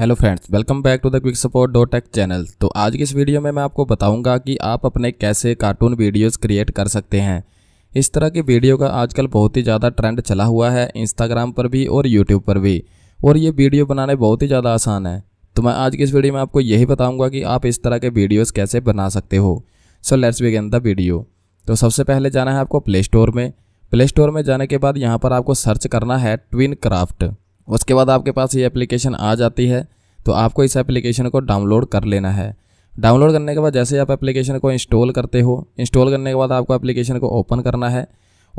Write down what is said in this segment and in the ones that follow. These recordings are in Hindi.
hello friends welcome back to the quick support dot tech channel तो आज की इस वीडियो में मैं आपको बताऊंगा कि आप अपने कैसे कार्टून वीडियोस क्रिएट कर सकते हैं इस तरह की वीडियो का आजकल बहुत ही ज़्यादा ट्रेंड चला हुआ है इंस्टाग्राम पर भी और यूट्यूब पर भी और ये वीडियो बनाने बहुत ही ज़्यादा आसान है तो मैं आज की इस वीडियो में आपको यही बताऊँगा कि आप इस तरह के वीडियोज़ कैसे बना सकते हो so let's begin the video तो सबसे पहले जाना है आपको प्ले स्टोर में प्ले स्टोर में जाने के बाद यहाँ पर आपको सर्च करना है ट्विन क्राफ्ट उसके बाद आपके पास ये एप्लीकेशन आ जाती है तो आपको इस एप्लीकेशन को डाउनलोड कर लेना है डाउनलोड करने के बाद जैसे आप एप्लीकेशन को इंस्टॉल करते हो इंस्टॉल करने के बाद आपको एप्लीकेशन को ओपन करना है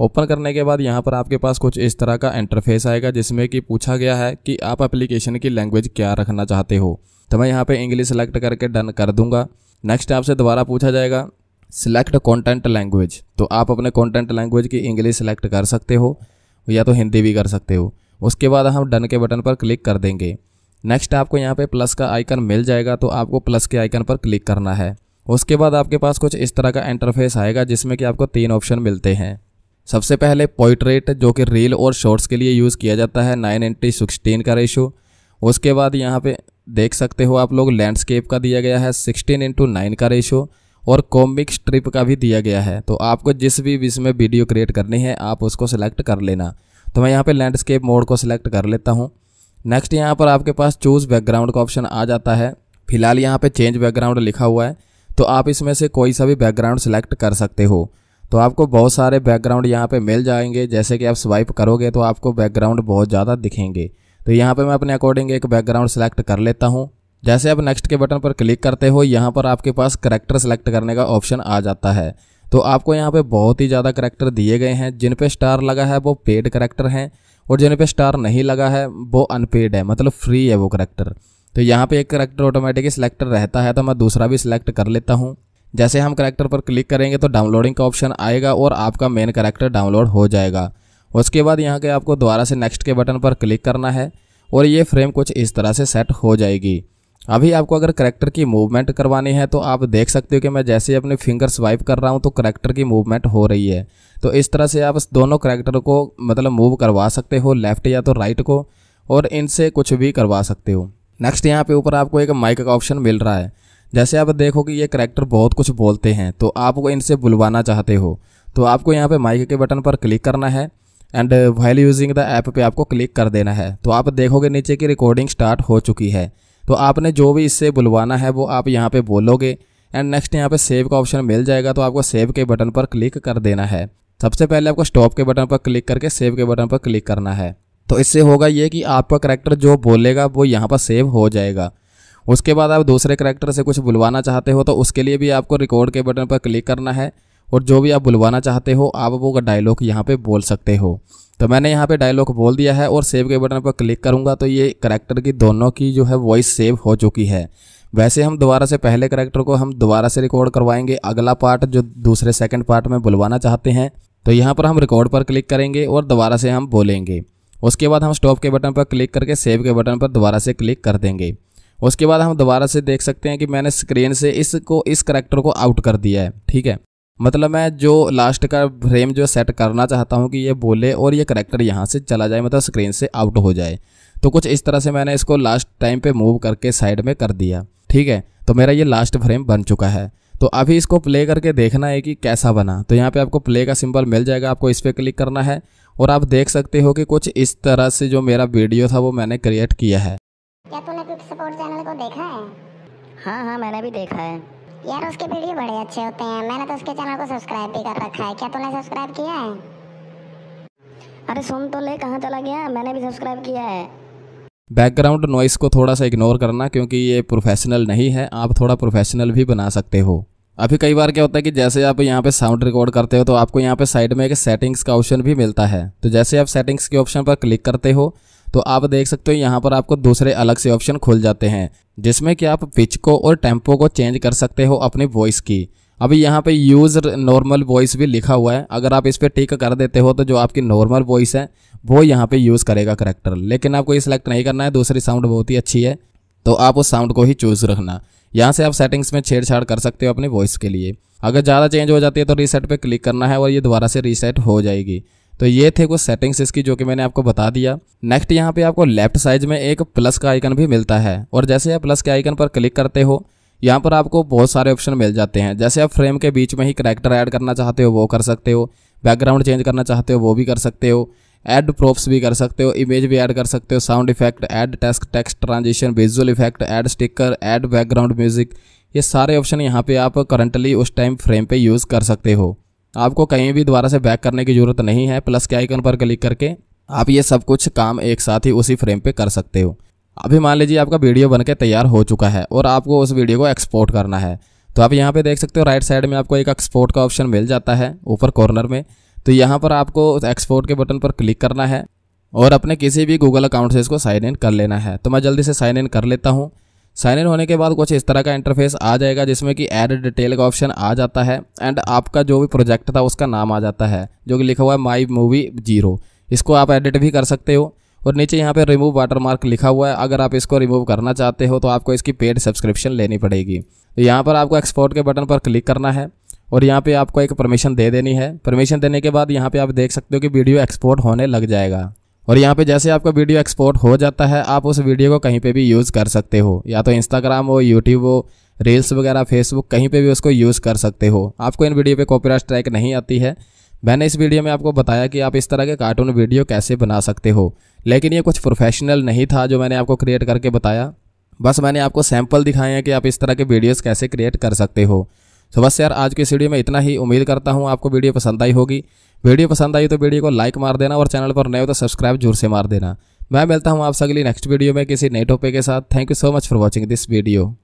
ओपन करने के बाद यहाँ पर आपके पास कुछ इस तरह का इंटरफेस आएगा जिसमें कि पूछा गया है कि आप एप्लीकेशन की लैंग्वेज क्या रखना चाहते हो तो मैं यहाँ पे इंग्लिश सेलेक्ट करके डन कर दूंगा नेक्स्ट आपसे दोबारा पूछा जाएगा सिलेक्ट कंटेंट लैंग्वेज तो आप अपने कंटेंट लैंग्वेज की इंग्लिश सेलेक्ट कर सकते हो या तो हिंदी भी कर सकते हो उसके बाद हम डन के बटन पर क्लिक कर देंगे नेक्स्ट आपको यहाँ पे प्लस का आइकन मिल जाएगा तो आपको प्लस के आइकन पर क्लिक करना है उसके बाद आपके पास कुछ इस तरह का इंटरफेस आएगा जिसमें कि आपको तीन ऑप्शन मिलते हैं सबसे पहले पोइट्रेट जो कि रील और शॉर्ट्स के लिए यूज़ किया जाता है नाइन इंटी सिक्सटीन का रेशो उसके बाद यहाँ पे देख सकते हो आप लोग लैंडस्केप का दिया गया है सिक्सटीन इंटू नाइन का रेशो और कॉमिक स्ट्रिप का भी दिया गया है तो आपको जिस भी इसमें वीडियो क्रिएट करनी है आप उसको सिलेक्ट कर लेना तो मैं यहाँ पर लैंडस्केप मोड को सिलेक्ट कर लेता हूँ नेक्स्ट यहाँ पर आपके पास चूज़ बैकग्राउंड का ऑप्शन आ जाता है फिलहाल यहाँ पे चेंज बैकग्राउंड लिखा हुआ है तो आप इसमें से कोई सा भी बैकग्राउंड सेलेक्ट कर सकते हो तो आपको बहुत सारे बैकग्राउंड यहाँ पे मिल जाएंगे जैसे कि आप स्वाइप करोगे तो आपको बैकग्राउंड बहुत ज़्यादा दिखेंगे तो यहाँ पे मैं अपने अकॉर्डिंग एक बैकग्राउंड सेलेक्ट कर लेता हूँ जैसे आप नेक्स्ट के बटन पर क्लिक करते हो यहाँ पर आपके पास करेक्टर सेलेक्ट करने का ऑप्शन आ जाता है तो आपको यहाँ पे बहुत ही ज़्यादा करेक्टर दिए गए हैं जिन पे स्टार लगा है वो पेड करेक्टर हैं और जिन पे स्टार नहीं लगा है वो अनपेड है मतलब फ्री है वो करेक्टर तो यहाँ पे एक करेक्टर ऑटोमेटिकली सिलेक्टर रहता है तो मैं दूसरा भी सिलेक्ट कर लेता हूँ जैसे हम करेक्टर पर क्लिक करेंगे तो डाउनलोडिंग का ऑप्शन आएगा और आपका मेन करेक्टर डाउनलोड हो जाएगा उसके बाद यहाँ के आपको दोबारा से नेक्स्ट के बटन पर क्लिक करना है और ये फ्रेम कुछ इस तरह से सेट हो जाएगी अभी आपको अगर करेक्टर की मूवमेंट करवानी है तो आप देख सकते हो कि मैं जैसे अपने फिंगर स्वाइप कर रहा हूँ तो करेक्टर की मूवमेंट हो रही है तो इस तरह से आप दोनों करेक्टर को मतलब मूव करवा सकते हो लेफ़्ट या तो राइट को और इनसे कुछ भी करवा सकते हो नेक्स्ट यहाँ पे ऊपर आपको एक माइक का ऑप्शन मिल रहा है जैसे आप देखो कि ये करेक्टर बहुत कुछ बोलते हैं तो आपको इनसे बुलवाना चाहते हो तो आपको यहाँ पे माइक के बटन पर क्लिक करना है and while using the app पे आपको क्लिक कर देना है तो आप देखोगे नीचे की रिकॉर्डिंग स्टार्ट हो चुकी है तो आपने जो भी इससे बुलवाना है वो आप यहाँ पर बोलोगे एंड नेक्स्ट यहाँ पर सेव का ऑप्शन मिल जाएगा तो आपको सेव के बटन पर क्लिक कर देना है सबसे पहले आपको स्टॉप के बटन पर क्लिक करके सेव के बटन पर क्लिक करना है तो इससे होगा ये कि आपका करैक्टर जो बोलेगा वो यहाँ पर सेव हो जाएगा उसके बाद आप दूसरे करैक्टर से कुछ बुलवाना चाहते हो तो उसके लिए भी आपको रिकॉर्ड के बटन पर क्लिक करना है और जो भी आप बुलवाना चाहते हो आप वो डायलॉग यहाँ पे बोल सकते हो तो मैंने यहाँ पे डायलॉग बोल दिया है और सेव के बटन पर क्लिक करूँगा तो ये करैक्टर की दोनों की जो है वॉइस सेव हो चुकी है वैसे हम दोबारा से पहले करेक्टर को हम दोबारा से रिकॉर्ड करवाएंगे अगला पार्ट जो दूसरे सेकेंड पार्ट में बुलवाना चाहते हैं तो यहाँ पर हम रिकॉर्ड पर क्लिक करेंगे और दोबारा से हम बोलेंगे उसके बाद हम स्टॉप के बटन पर क्लिक करके सेव के बटन पर दोबारा से क्लिक कर देंगे उसके बाद हम दोबारा से देख सकते हैं कि मैंने स्क्रीन से इसको इस करैक्टर को आउट कर दिया है ठीक है मतलब मैं जो लास्ट का फ्रेम जो सेट करना चाहता हूँ कि ये बोले और ये करेक्टर यहाँ से चला जाए मतलब स्क्रीन से आउट हो जाए तो कुछ इस तरह से मैंने इसको लास्ट टाइम पे मूव करके साइड में कर दिया ठीक है तो मेरा ये लास्ट फ्रेम बन चुका है तो अभी इसको प्ले करके देखना है कि कैसा बना तो यहाँ पे आपको प्ले का सिंबल मिल जाएगा आपको इस पर क्लिक करना है और आप देख सकते हो कि कुछ इस तरह से जो मेरा वीडियो था वो मैंने क्रिएट किया है क्या तूने सपोर्ट चैनल को देखा है हाँ हाँ मैंने भी देखा है यार उसके वीडियो बड़े अच्छे होते हैं मैंने तो उसके चैनल को सब्सक्राइब भी कर रखा है क्या तूने सब्सक्राइब किया है अरे सुन तो ले कहाँ चला गया मैंने भी सब्सक्राइब किया है बैकग्राउंड नॉइस को थोड़ा सा इग्नोर करना क्योंकि ये प्रोफेशनल नहीं है आप थोड़ा प्रोफेशनल भी बना सकते हो अभी कई बार क्या होता है कि जैसे आप यहाँ पे साउंड रिकॉर्ड करते हो तो आपको यहाँ पे साइड में एक सेटिंग्स का ऑप्शन भी मिलता है तो जैसे आप सेटिंग्स के ऑप्शन पर क्लिक करते हो तो आप देख सकते हो यहाँ पर आपको दूसरे अलग से ऑप्शन खुल जाते हैं जिसमें कि आप पिच को और टेम्पो को चेंज कर सकते हो अपनी वॉइस की अभी यहाँ पे यूज़ नॉर्मल वॉइस भी लिखा हुआ है अगर आप इस पर टिक कर देते हो तो जो आपकी नॉर्मल वॉइस है वो यहाँ पे यूज़ करेगा करेक्टर लेकिन आपको ये सिलेक्ट नहीं करना है दूसरी साउंड बहुत ही अच्छी है तो आप उस साउंड को ही चूज़ रखना यहाँ से आप सेटिंग्स में छेड़छाड़ कर सकते हो अपनी वॉइस के लिए अगर ज़्यादा चेंज हो जाती है तो रीसेट पर क्लिक करना है और ये दोबारा से रीसेट हो जाएगी तो ये थे कुछ सेटिंग्स इसकी जो कि मैंने आपको बता दिया नेक्स्ट यहाँ पे आपको लेफ्ट साइज में एक प्लस का आइकन भी मिलता है और जैसे आप प्लस के आइकन पर क्लिक करते हो यहाँ पर आपको बहुत सारे ऑप्शन मिल जाते हैं जैसे आप फ्रेम के बीच में ही करेक्टर ऐड करना चाहते हो वो कर सकते हो बैकग्राउंड चेंज करना चाहते हो वो भी कर सकते हो ऐड प्रोफ्स भी कर सकते हो इमेज भी ऐड कर सकते हो sound effect add text text transition visual effect add sticker add background music ये सारे ऑप्शन यहाँ पे आप करंटली उस टाइम फ्रेम पे यूज़ कर सकते हो आपको कहीं भी दोबारा से बैक करने की ज़रूरत नहीं है प्लस के आइकन पर क्लिक करके आप ये सब कुछ काम एक साथ ही उसी फ्रेम पे कर सकते हो अभी मान लीजिए आपका वीडियो बनके तैयार हो चुका है और आपको उस वीडियो को एक्सपोर्ट करना है तो आप यहाँ पे देख सकते हो राइट साइड में आपको एक एक्सपोर्ट का ऑप्शन मिल जाता है ऊपर कॉर्नर में तो यहाँ पर आपको एक्सपोर्ट के बटन पर क्लिक करना है और अपने किसी भी गूगल अकाउंट से इसको साइन इन कर लेना है तो मैं जल्दी से साइन इन कर लेता हूँ साइन इन होने के बाद कुछ इस तरह का इंटरफेस आ जाएगा जिसमें कि एड डिटेल का ऑप्शन आ जाता है एंड आपका जो भी प्रोजेक्ट था उसका नाम आ जाता है जो कि लिखा हुआ है माई मूवी जीरो इसको आप एडिट भी कर सकते हो और नीचे यहाँ पे रिमूव वाटरमार्क लिखा हुआ है अगर आप इसको रिमूव करना चाहते हो तो आपको इसकी पेड सब्सक्रिप्शन लेनी पड़ेगी तो यहाँ पर आपको एक्सपोर्ट के बटन पर क्लिक करना है और यहाँ पे आपको एक परमिशन दे देनी है परमिशन देने के बाद यहाँ पे आप देख सकते हो कि वीडियो एक्सपोर्ट होने लग जाएगा और यहाँ पे जैसे आपका वीडियो एक्सपोर्ट हो जाता है आप उस वीडियो को कहीं पे भी यूज़ कर सकते हो या तो इंस्टाग्राम हो यूट्यूब हो रील्स वगैरह फेसबुक कहीं पे भी उसको यूज़ कर सकते हो आपको इन वीडियो पे कॉपीराइट स्ट्राइक नहीं आती है मैंने इस वीडियो में आपको बताया कि आप इस तरह के कार्टून वीडियो कैसे बना सकते हो लेकिन ये कुछ प्रोफेशनल नहीं था जो मैंने आपको क्रिएट करके बताया बस मैंने आपको सैम्पल दिखाए हैं कि आप इस तरह के वीडियोज़ कैसे क्रिएट कर सकते हो तो बस यार आज के इस वीडियो में इतना ही उम्मीद करता हूँ आपको वीडियो पसंद आई होगी वीडियो पसंद आई तो वीडियो को लाइक मार देना और चैनल पर नए हो तो सब्सक्राइब जोर से मार देना मैं मिलता हूँ आपसे अगली नेक्स्ट वीडियो में किसी नए टॉपिक के साथ thank you so much for watching this video